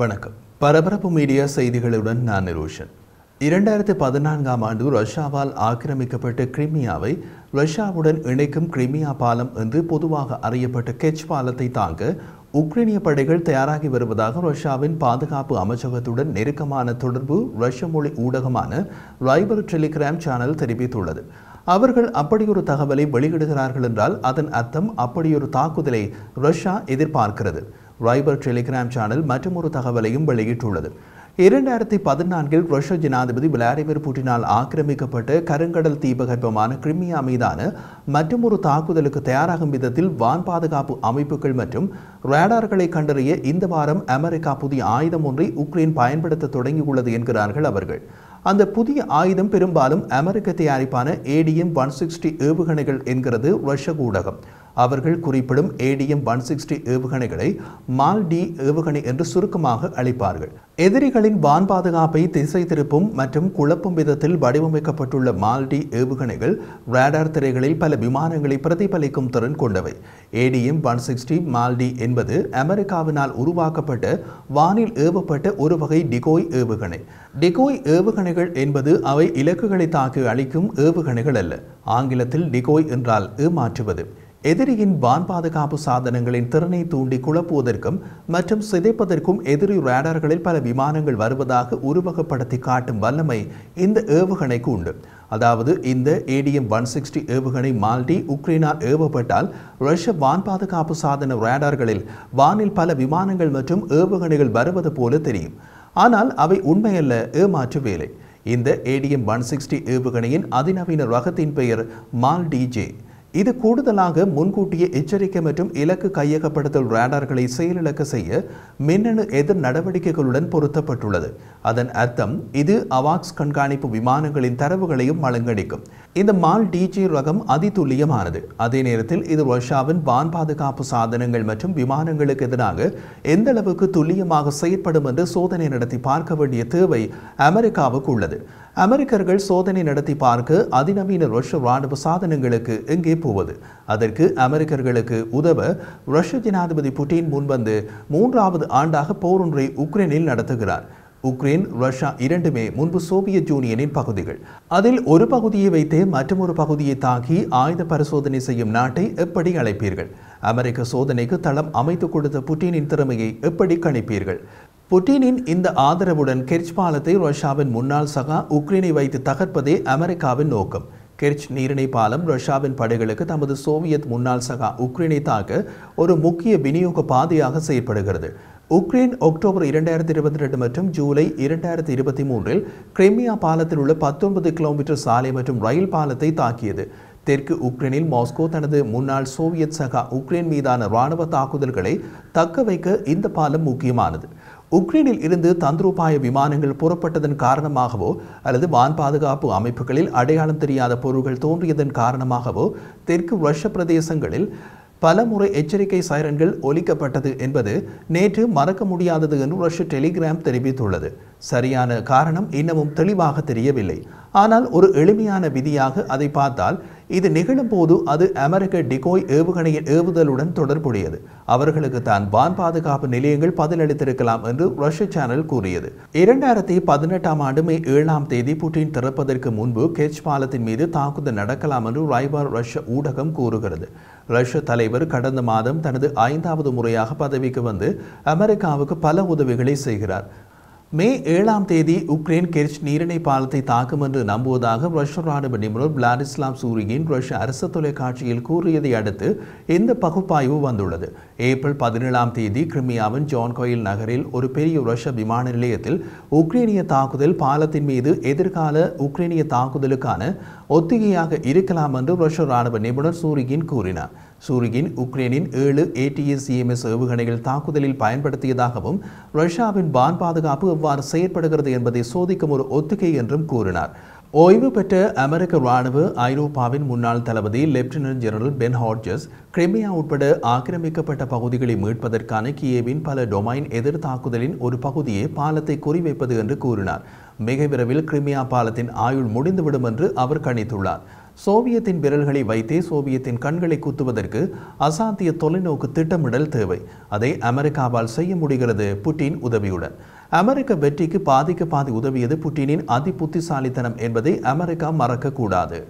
வணக்கம் பரபரப்பு மீடியா செய்திகளுடன் நான் நிரோஷன் இரண்டாயிரத்தி பதினான்காம் ஆண்டு ரஷ்யாவால் ஆக்கிரமிக்கப்பட்ட கிரிமியாவை ரஷ்யாவுடன் இணைக்கும் கிரிமியா பாலம் என்று பொதுவாக அறியப்பட்ட கெச் பாலத்தை தாங்க உக்ரைனிய படைகள் தயாராகி வருவதாக ரஷ்யாவின் பாதுகாப்பு அமைச்சகத்துடன் நெருக்கமான தொடர்பு ரஷ்ய மொழி ஊடகமான ரைபர் டெலிகிராம் சேனல் தெரிவித்துள்ளது அவர்கள் அப்படியொரு தகவலை வெளியிடுகிறார்கள் என்றால் அதன் அர்த்தம் அப்படியொரு தாக்குதலை ரஷ்யா எதிர்பார்க்கிறது ரைபர் டெலிகிராம் சேனல் மற்றும் ஒரு தகவலையும் வெளியிட்டுள்ளது இரண்டாயிரத்தி பதினான்கில் ரஷ்ய ஜனாதிபதி விளாடிமிர் புட்டினால் ஆக்கிரமிக்கப்பட்டு கருங்கடல் தீபகற்பமான கிரிமியா மீதான மற்றொரு தாக்குதலுக்கு தயாராகும் விதத்தில் வான் பாதுகாப்பு அமைப்புகள் மற்றும் ரேடார்களை கண்டறிய இந்த வாரம் அமெரிக்கா புதிய ஆயுதம் ஒன்றை உக்ரைன் பயன்படுத்த தொடங்கியுள்ளது என்கிறார்கள் அவர்கள் அந்த புதிய ஆயுதம் பெரும்பாலும் அமெரிக்க தயாரிப்பான ஏடிஎம் ஒன் சிக்ஸ்டி ஏவுகணைகள் என்கிறது ரஷ்ய ஊடகம் அவர்கள் குறிப்பிடும் ஏடிஎம் ஒன் சிக்ஸ்டி ஏவுகணைகளை மால்டி ஏவுகணை என்று சுருக்கமாக அளிப்பார்கள் எதிரிகளின் வான் பாதுகாப்பை திசை திருப்பும் மற்றும் குழப்பும் விதத்தில் வடிவமைக்கப்பட்டுள்ள மால்டி ஏவுகணைகள் ரேடார் திரைகளில் பல விமானங்களை பிரதிபலிக்கும் திறன் கொண்டவை ஏடிஎம் ஒன் சிக்ஸ்டி மால்டி என்பது அமெரிக்காவினால் உருவாக்கப்பட்ட வானில் ஏவப்பட்ட ஒரு வகை டிகோய் ஏவுகணை டிகோய் ஏவுகணைகள் என்பது அவை இலக்குகளை தாக்கி அளிக்கும் ஏவுகணைகள் அல்ல ஆங்கிலத்தில் டிகோய் என்றால் ஏமாற்றுவது எதிரியின் வான் பாதுகாப்பு சாதனங்களின் திறனை தூண்டி குழப்புவதற்கும் மற்றும் சிதைப்பதற்கும் எதிரி ரேடர்களில் பல விமானங்கள் வருவதாக உருவகப்படுத்தி காட்டும் வல்லமை இந்த ஏவுகணைக்கு உண்டு அதாவது இந்த ஏடிஎம் ஒன் சிக்ஸ்டி ஏவுகணை மால்டி உக்ரைனால் ஏவப்பட்டால் ரஷ்ய வான் பாதுகாப்பு சாதன ரேடார்களில் வானில் பல விமானங்கள் மற்றும் ஏவுகணைகள் வருவது போல தெரியும் ஆனால் அவை உண்மையல்ல ஏமாற்று வேலை இந்த ஏடிஎம் ஒன் சிக்ஸ்டி ஏவுகணையின் அதிநவீன ரகத்தின் பெயர் மால்டி ஜே இது கூடுதலாக முன்கூட்டிய எச்சரிக்கை மற்றும் இலக்கு கையகப்படுத்தல் ரேடார்களை செயலிழக்க செய்ய மின்னணு எதிர் நடவடிக்கைகளுடன் பொருத்தப்பட்டுள்ளது அதன் அர்த்தம் இது அவாக்ஸ் கண்காணிப்பு விமானங்களின் தரவுகளையும் வழங்கடிக்கும் இந்த மால் டிஜி ரகம் அதிதுல்லியமானது அதே நேரத்தில் இது ரஷ்யாவின் வான் பாதுகாப்பு சாதனங்கள் மற்றும் விமானங்களுக்கு எதிராக எந்த அளவுக்கு துல்லியமாக செயற்படும் என்று சோதனை நடத்தி பார்க்க வேண்டிய தேவை அமெரிக்காவுக்கு உள்ளது அமெரிக்கர்கள் சோதனை நடத்தி பார்க்க அதிநவீன ரஷ்ய ராணுவ சாதனங்களுக்கு எங்கே போவது அதற்கு அமெரிக்கர்களுக்கு உதவ ரஷ்ய ஜனாதிபதி புட்டின் முன்வந்து மூன்றாவது ஆண்டாக போரொன்றை உக்ரைனில் நடத்துகிறார் உக்ரைன் ரஷ்யா இரண்டுமே முன்பு சோவியத் யூனியனின் பகுதிகள் அதில் ஒரு பகுதியை வைத்து மற்றொரு பகுதியை தாக்கி ஆயுத பரிசோதனை செய்யும் நாட்டை எப்படி அழைப்பீர்கள் அமெரிக்க சோதனைக்கு தளம் அமைத்துக் கொடுத்த புட்டினின் திறமையை எப்படி கணிப்பீர்கள் புட்டினின் இந்த ஆதரவுடன் கெர்ச் பாலத்தை ரஷ்யாவின் முன்னாள் சகா உக்ரைனை வைத்து தகர்ப்பதே அமெரிக்காவின் நோக்கம் கெர்ச் நீரிணை பாலம் ரஷ்யாவின் படைகளுக்கு தமது சோவியத் முன்னாள் சகா உக்ரைனை தாக்க ஒரு முக்கிய விநியோக பாதையாக செயற்படுகிறது உக்ரைன் அக்டோபர் இரண்டாயிரத்தி இருபத்தி ரெண்டு மற்றும் ஜூலை இரண்டாயிரத்தி இருபத்தி மூன்றில் கிரிமியா பாலத்தில் உள்ள பத்தொன்பது கிலோமீட்டர் சாலை மற்றும் ரயில் பாலத்தை தாக்கியது தெற்கு உக்ரைனில் மாஸ்கோ தனது முன்னாள் சோவியத் சகா உக்ரைன் மீதான இராணுவ தாக்குதல்களை தக்க வைக்க இந்த பாலம் முக்கியமானது உக்ரைனில் இருந்து தந்திரோபாய விமானங்கள் புறப்பட்டதன் காரணமாகவோ அல்லது வான் பாதுகாப்பு அமைப்புகளில் அடையாளம் தெரியாத பொருட்கள் தோன்றியதன் காரணமாகவோ தெற்கு ரஷ்ய பிரதேசங்களில் பல முறை எச்சரிக்கை சைரன்கள் ஒலிக்கப்பட்டது என்பது நேற்று மறக்க முடியாதது என்று ரஷ்ய டெலிகிராம் தெரிவித்துள்ளது சரியான காரணம் இன்னமும் தெளிவாக தெரியவில்லை ஆனால் ஒரு எளிமையான விதியாக அதை பார்த்தால் இது நிகழும் போது அது அமெரிக்க டிகோய் ஏவுகணையின் ஏவுதலுடன் தொடர்புடையது அவர்களுக்கு தான் வான் பாதுகாப்பு நிலையங்கள் பதிலளித்திருக்கலாம் என்று ரஷ்ய சேனல் கூறியது இரண்டாயிரத்தி பதினெட்டாம் ஆண்டு மே ஏழாம் தேதி புட்டின் திறப்பதற்கு முன்பு கெச் பாலத்தின் மீது தாக்குதல் நடக்கலாம் என்று ராய்பார் ரஷ்ய ஊடகம் கூறுகிறது ரஷ்ய தலைவர் கடந்த மாதம் தனது ஐந்தாவது முறையாக பதவிக்கு வந்து அமெரிக்காவுக்கு பல உதவிகளை செய்கிறார் மே ஏழாம் தேதி உக்ரைன் கெர்ச் நீரிணை பாலத்தை தாக்கும் என்று நம்புவதாக ரஷ்ய ராணுவ நிபுணர் விளாடிஸ்லாம் சூரியின் ரஷ்ய அரச தொலைக்காட்சியில் கூறியதை அடுத்து இந்த பகுப்பாய்வு வந்துள்ளது ஏப்ரல் பதினேழாம் தேதி கிரிமியாவின் ஜான் கோயில் நகரில் ஒரு பெரிய ரஷ்ய விமான நிலையத்தில் உக்ரைனிய தாக்குதல் பாலத்தின் மீது எதிர்கால உக்ரைனிய தாக்குதலுக்கான ஒத்திகையாக இருக்கலாம் என்று ரஷ்ய ராணுவ நிபுணர் சூரிகின் கூறினார் சூரிகின் உக்ரைனின் ஏழு ஏடிஎஸ்இஎம்எஸ் ஏவுகணைகள் தாக்குதலில் பயன்படுத்தியதாகவும் ரஷ்யாவின் வான் பாதுகாப்பு எவ்வாறு செயற்படுகிறது என்பதை சோதிக்கும் ஒரு ஒத்திகை என்றும் கூறினார் ஓய்வு பெற்ற அமெரிக்க ராணுவ ஐரோப்பாவின் முன்னாள் தளபதி lieutenant general Ben Hodges Crimea உட்பட ஆக்கிரமிக்கப்பட்ட பகுதிகளை மீட்பதற்கான கியேவின் பல டொமைன் எதிர் தாக்குதலின் ஒரு பகுதியை பாலத்தை குறிவைப்பது என்று கூறினார் மிக விரைவில் கிரிமியா பாலத்தின் ஆயுள் முடிந்துவிடும் என்று அவர் கணித்துள்ளார் சோவியத்தின் விரல்களை வைத்தே சோவியத்தின் கண்களை குத்துவதற்கு அசாத்திய தொலைநோக்கு திட்டமிடல் தேவை அதை அமெரிக்காவால் செய்ய முடிகிறது புட்டின் உதவியுடன் அமெரிக்க வெற்றிக்கு பாதிக்கு பாதி உதவியது புட்டினின் அதிபுத்திசாலித்தனம் என்பதை அமெரிக்கா மறக்கக்கூடாது